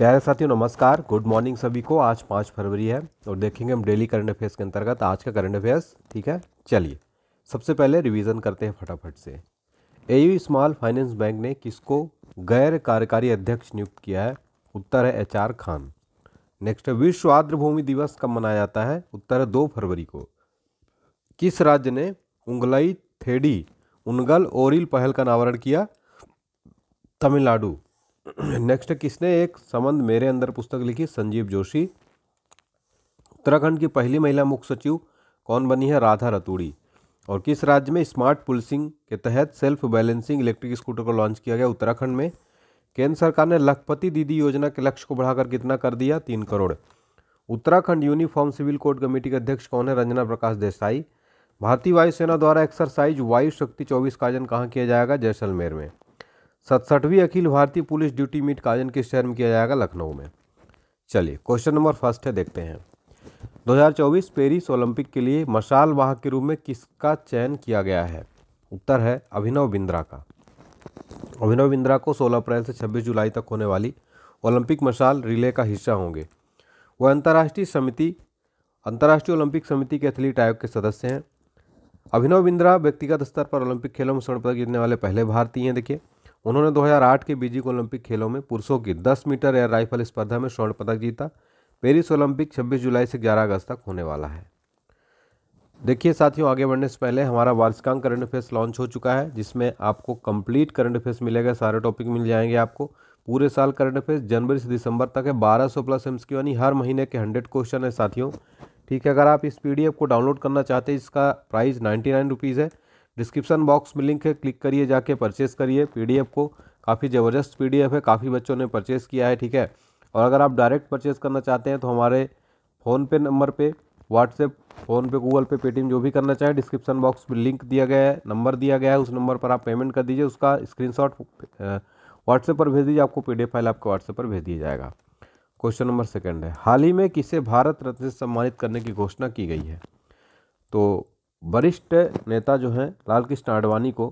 प्यारे साथियों नमस्कार गुड मॉर्निंग सभी को आज पाँच फरवरी है और देखेंगे हम डेली करंट अफेयर्स के अंतर्गत आज का करंट अफेयर्स ठीक है चलिए सबसे पहले रिवीजन करते हैं फटाफट से ए स्मॉल फाइनेंस बैंक ने किसको गैर कार्यकारी अध्यक्ष नियुक्त किया है उत्तर है एच आर खान नेक्स्ट है विश्व आर्द्रभूमि दिवस कब मनाया जाता है उत्तर है दो फरवरी को किस राज्य ने उंगलई थेडी उनगल ओरिल पहल का अनावरण किया तमिलनाडु नेक्स्ट किसने एक संबंध मेरे अंदर पुस्तक लिखी संजीव जोशी उत्तराखंड की पहली महिला मुख्य सचिव कौन बनी है राधा रतूड़ी और किस राज्य में स्मार्ट पुलिसिंग के तहत सेल्फ बैलेंसिंग इलेक्ट्रिक स्कूटर को लॉन्च किया गया उत्तराखंड में केंद्र सरकार ने लखपति दीदी योजना के लक्ष्य को बढ़ाकर कितना कर दिया तीन crore Uttarakhand uniform civil code committee के अध्यक्ष कौन है रंजना प्रकाश देसाई भारतीय वायुसेना द्वारा एक्सरसाइज वायु शक्ति चौबीस का आयोजन कहाँ किया जाएगा जैसलमेर में सतसठवीं अखिल भारतीय पुलिस ड्यूटी मीट का आयोजन किस शहर में किया जाएगा लखनऊ में चलिए क्वेश्चन नंबर फर्स्ट है देखते हैं 2024 पेरिस ओलंपिक के लिए मशाल वाहक के रूप में किसका चयन किया गया है उत्तर है अभिनव बिंद्रा का अभिनव बिंद्रा को 16 अप्रैल से 26 जुलाई तक होने वाली ओलंपिक मशाल रिले का हिस्सा होंगे वह अंतर्राष्ट्रीय समिति अंतर्राष्ट्रीय ओलंपिक समिति के एथलीट आयोग के सदस्य हैं अभिनव बिंद्रा व्यक्तिगत स्तर पर ओलंपिक खेलों में स्वर्ण पदक जीतने वाले पहले भारतीय हैं देखिए उन्होंने 2008 के बीजिंग ओलंपिक खेलों में पुरुषों की 10 मीटर एयर राइफल स्पर्धा में स्वर्ण पदक जीता पेरिस ओलंपिक 26 जुलाई से 11 अगस्त तक होने वाला है देखिए साथियों आगे बढ़ने से पहले हमारा वार्षिकांग करंट अफेयर्स लॉन्च हो चुका है जिसमें आपको कंप्लीट करंट अफेयर्स मिलेगा सारे टॉपिक मिल जाएंगे आपको पूरे साल करंट अफेयर्स जनवरी से दिसंबर तक है बारह प्लस एम्स की यानी हर महीने के हंड्रेड क्वेश्चन है साथियों ठीक है अगर आप इस पी को डाउनलोड करना चाहते हैं इसका प्राइस नाइन्टी नाइन रुपीज़ है डिस्क्रिप्शन बॉक्स में लिंक है क्लिक करिए जाके परचेस करिए पीडीएफ को काफ़ी ज़बरदस्त पीडीएफ है काफ़ी बच्चों ने परचेस किया है ठीक है और अगर आप डायरेक्ट परचेस करना चाहते हैं तो हमारे फ़ोनपे नंबर पर WhatsApp PhonePe Google Pay Paytm जो भी करना चाहें डिस्क्रिप्शन बॉक्स में लिंक दिया गया है नंबर दिया गया है उस नंबर पर आप पेमेंट कर दीजिए उसका स्क्रीनशॉट व्हाट्सएप पर भेज दीजिए आपको पीडीएफ फाइल आपके व्हाट्सएप पर भेज दिया जाएगा क्वेश्चन नंबर सेकंड है हाल ही में किसे भारत रत्न से सम्मानित करने की घोषणा की गई है तो वरिष्ठ नेता जो हैं लालकृष्ण आडवाणी को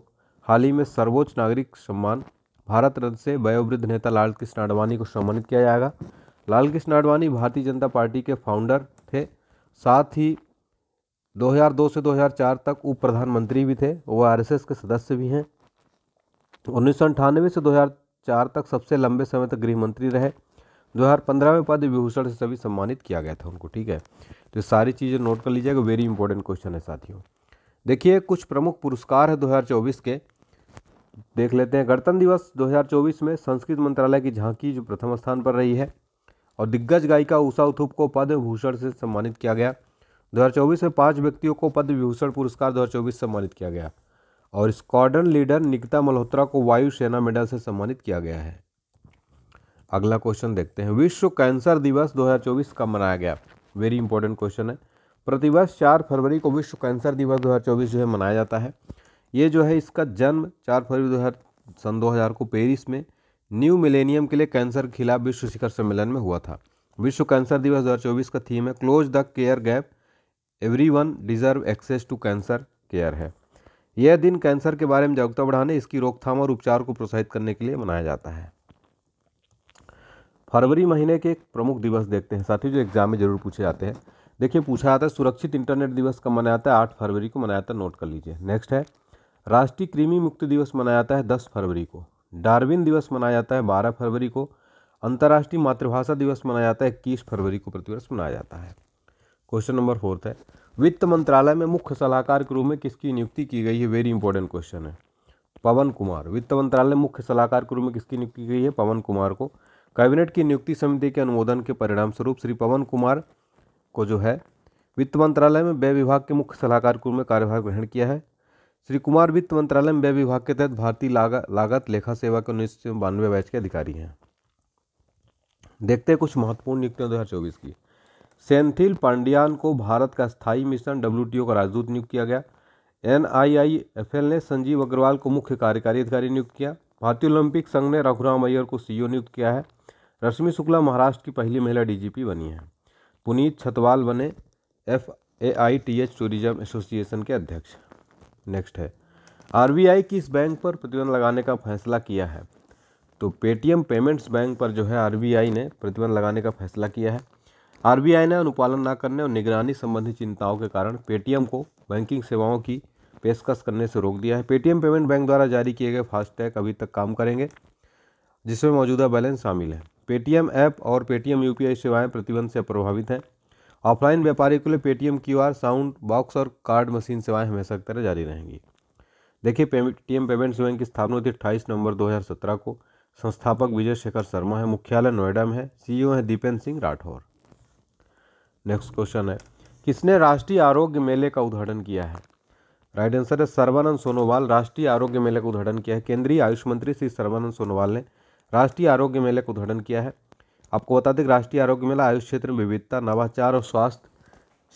हाल ही में सर्वोच्च नागरिक सम्मान भारत रत्न से वयोवृद्ध नेता लालकृष्ण आडवाणी को सम्मानित किया जाएगा लालकृष्ण आडवाणी भारतीय जनता पार्टी के फाउंडर थे साथ ही 2002 से 2004 तक उप प्रधानमंत्री भी थे वो आरएसएस के सदस्य भी हैं उन्नीस से 2004 तक सबसे लंबे समय तक गृह मंत्री रहे 2015 में पद्म विभूषण से सभी सम्मानित किया गया था उनको ठीक है तो सारी चीज़ें नोट कर लीजिएगा वेरी इंपॉर्टेंट क्वेश्चन है साथियों देखिए कुछ प्रमुख पुरस्कार है 2024 के देख लेते हैं गणतंत्र दिवस 2024 में संस्कृत मंत्रालय की झांकी जो प्रथम स्थान पर रही है और दिग्गज गायिका उषा उथुप को पद्म भूषण से सम्मानित किया गया 2024 में पाँच व्यक्तियों को पद्म विभूषण पुरस्कार 2024 सम्मानित किया गया और स्क्वाड्रन लीडर निकिता मल्होत्रा को वायुसेना मेडल से सम्मानित किया गया है अगला क्वेश्चन देखते हैं विश्व कैंसर दिवस 2024 कब मनाया गया वेरी इंपॉर्टेंट क्वेश्चन है प्रतिवर्ष चार फरवरी को विश्व कैंसर दिवस 2024 जो है मनाया जाता है ये जो है इसका जन्म चार फरवरी दो सन 2000 को पेरिस में न्यू मिलेनियम के लिए कैंसर के खिलाफ विश्व शिखर सम्मेलन में हुआ था विश्व कैंसर दिवस दो का थीम है close the care gap everyone deserve access to cancer care है यह दिन कैंसर के बारे में जागरूकता बढ़ाने इसकी रोकथाम और उपचार को प्रोत्साहित करने के लिए मनाया जाता है फरवरी महीने के एक प्रमुख दिवस देखते हैं साथियों जो एग्जाम में जरूर पूछे जाते हैं देखिए पूछा जाता है सुरक्षित इंटरनेट दिवस कब मनाया जाता है आठ फरवरी को मनाया जाता है नोट कर लीजिए नेक्स्ट है राष्ट्रीय कृमि मुक्ति दिवस मनाया जाता है दस फरवरी को डार्विन दिवस मनाया जाता है बारह फरवरी को अंतर्राष्ट्रीय मातृभाषा दिवस मनाया जाता है इक्कीस फरवरी को प्रतिवर्ष मनाया जाता है क्वेश्चन नंबर फोर्थ है वित्त मंत्रालय में मुख्य सलाहकार के रूप में किसकी नियुक्ति की गई है वेरी इंपॉर्टेंट क्वेश्चन है पवन कुमार वित्त मंत्रालय मुख्य सलाहकार के रूप में किसकी नियुक्ति की गई है पवन कुमार को कैबिनेट की नियुक्ति समिति के अनुमोदन के परिणाम स्वरूप श्री पवन कुमार को जो है वित्त मंत्रालय में व्यय विभाग के मुख्य सलाहकार के रूप में कार्यभार ग्रहण किया है श्री कुमार वित्त मंत्रालय में व्यय विभाग के तहत भारतीय लाग, लागत लेखा सेवा के उन्नीस सौ बानवे बैच के अधिकारी हैं देखते हैं कुछ महत्वपूर्ण नियुक्तियां चौबीस की सेंथिल पांडियान को भारत का स्थायी मिशन डब्ल्यू का राजदूत नियुक्त किया गया एन ने संजीव अग्रवाल को मुख्य कार्यकारी अधिकारी नियुक्त किया भारतीय ओलंपिक संघ ने रघुराम अय्यर को सीईओ नियुक्त किया है रश्मि शुक्ला महाराष्ट्र की पहली महिला डीजीपी बनी हैं पुनीत छतवाल बने F A I T H tourism association के अध्यक्ष नेक्स्ट है आर बी आई इस बैंक पर प्रतिबंध लगाने का फैसला किया है तो पेटीएम पेमेंट्स बैंक पर जो है आर बी आई ने प्रतिबंध लगाने का फैसला किया है आर बी आई ने अनुपालन न करने और निगरानी संबंधी चिंताओं के कारण पेटीएम को बैंकिंग सेवाओं की पेशकश करने से रोक दिया है पेटीएम पेमेंट बैंक द्वारा जारी किए गए फास्टैग अभी तक काम करेंगे जिसमें मौजूदा बैलेंस शामिल है पेटीएम ऐप और पेटीएम यूपीआई सेवाएं प्रतिबंध से प्रभावित हैं ऑफलाइन व्यापारी के लिए पेटीएम क्यूआर साउंड बॉक्स और कार्ड मशीन सेवाएं हमेशा की तरह जारी रहेंगी देखिए पेटीएम पेमेंट्स बैंक की स्थापना हुई थी अट्ठाईस नवंबर दो को संस्थापक विजय शेखर शर्मा है मुख्यालय नोएडा में है सी है दीपेंद्र सिंह राठौर नेक्स्ट क्वेश्चन है किसने राष्ट्रीय आरोग्य मेले का उद्घाटन किया है राइट आंसर है सर्वानंद सोनोवाल राष्ट्रीय आरोग्य मेले का उद्घाटन किया है केंद्रीय आयुष मंत्री श्री सर्वानंद सोनोवाल ने राष्ट्रीय आरोग्य मेले का उद्घाटन किया है आपको बता दें कि राष्ट्रीय आरोग्य मेला आयुष क्षेत्र में विविधता नवाचार और स्वास्थ्य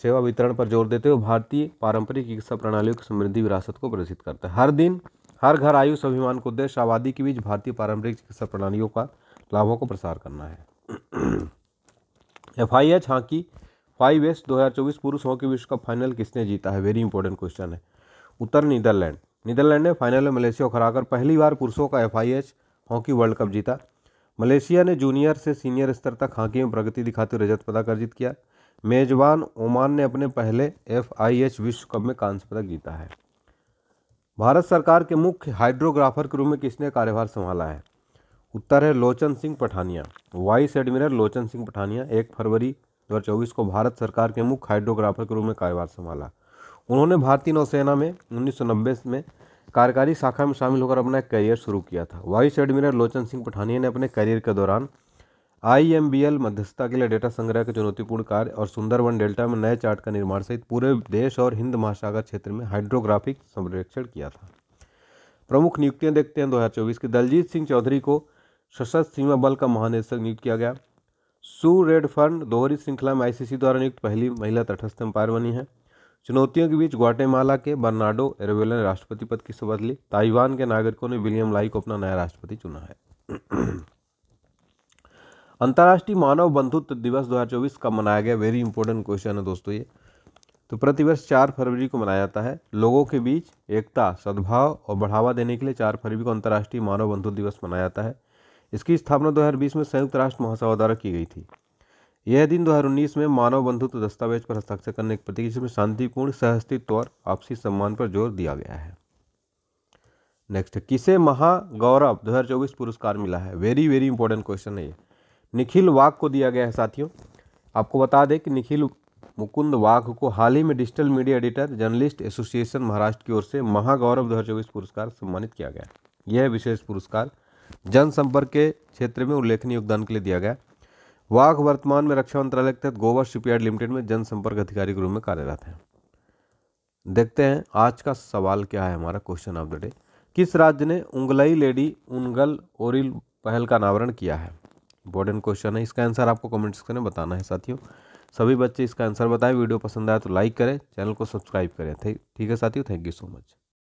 सेवा वितरण पर जोर देते हुए भारतीय पारंपरिक चिकित्सा प्रणालियों की समृद्धि विरासत को प्रदर्शित करता है हर दिन हर घर आयुष अभिमान का उद्देश्य आबादी के बीच भारतीय पारंपरिक चिकित्सा प्रणालियों का लाभों को प्रसार करना है F I H hockey five S दो हज़ार चौबीस पुरुष हॉकी विश्व कप फाइनल किसने जीता है वेरी इंपॉर्टेंट क्वेश्चन है उत्तर नीदरलैंड नीदरलैंड ने फाइनल में मलेशिया को हराकर पहली बार पुरुषों का F I H hockey world cup जीता मलेशिया ने जूनियर से सीनियर स्तर तक हॉकी में प्रगति दिखाते हुए रजत पदक अर्जित किया मेजबान ओमान ने अपने पहले एफ विश्व कप में कांस्य पदक जीता है भारत सरकार के मुख्य हाइड्रोग्राफर के रूप में किसने कार्यभार संभाला है उत्तर है लोचन सिंह पठानिया वाइस एडमिरल लोचन सिंह पठानिया एक फरवरी दो को भारत सरकार के मुख्य हाइड्रोग्राफर के रूप में कार्यभार संभाला उन्होंने भारतीय नौसेना में उन्नीस में कार्यकारी शाखा में शामिल होकर अपना करियर शुरू किया था वाइस एडमिरल लोचन सिंह पठानिया ने अपने करियर के दौरान आईएमबीएल मध्यस्थता के लिए डेटा संग्रह के चुनौतीपूर्ण कार्य और सुंदरवन डेल्टा में नए चार्ट का निर्माण सहित पूरे देश और हिंद महासागर क्षेत्र में हाइड्रोग्राफिक संरक्षण किया था प्रमुख नियुक्तियां देखते हैं 2024 की दलजीत सिंह चौधरी को सशस्त्र सीमा बल का महानिदेशक नियुक्त किया गया सू रेड फर्न दोहरी श्रृंखला में आईसीसी द्वारा नियुक्त पहली महिला तटस्थ अंपायर बनी है चुनौतियों के बीच ग्वाटेमाला के बर्नाडो एरेवेला ने राष्ट्रपति पद की शपथ ली ताइवान के नागरिकों ने विलियम लाई को अपना नया राष्ट्रपति चुना है अंतर्राष्ट्रीय मानव बंधुत्व दिवस 2024 का मनाया गया वेरी इंपॉर्टेंट क्वेश्चन है दोस्तों ये तो प्रतिवर्ष चार फरवरी को मनाया जाता है लोगों के बीच एकता सद्भाव और बढ़ावा देने के लिए चार फरवरी को अंतर्राष्ट्रीय मानव बंधुत्व दिवस मनाया जाता है इसकी स्थापना 2020 में संयुक्त राष्ट्र महासभा द्वारा की गई थी यह दिन 2019 में मानव बंधुत्व दस्तावेज पर हस्ताक्षर करने के प्रतीक जिसमें शांतिपूर्ण सहअस्तित्व और आपसी सम्मान पर जोर दिया गया है नेक्स्ट किसे महागौरव दो हजार चौबीस पुरस्कार मिला है वेरी वेरी इंपॉर्टेंट क्वेश्चन है ये निखिल वाघ को दिया गया है साथियों आपको बता दें कि निखिल मुकुंद वाघ को हाल ही में digital media editor journalist association Maharashtra की ओर से महागौरव दो हजार चौबीस पुरस्कार सम्मानित किया गया यह विशेष पुरस्कार जनसंपर्क के क्षेत्र में उल्लेखनीय योगदान के लिए दिया गया वाघ वर्तमान में रक्षा मंत्रालय के तहत गोवा शिपयार्ड लिमिटेड में जनसंपर्क अधिकारी के रूप में कार्यरत हैं देखते हैं आज का सवाल क्या है हमारा क्वेश्चन ऑफ द डे किस राज्य ने उंगलई लेडी उंगल ओरिल पहल का अनावरण किया है इंपॉर्टेंट क्वेश्चन है इसका आंसर आपको कमेंट सेक्शन में बताना है साथियों सभी बच्चे इसका आंसर बताएं वीडियो पसंद आए तो लाइक करें चैनल को सब्सक्राइब करें ठीक है साथियों थैंक यू सो मच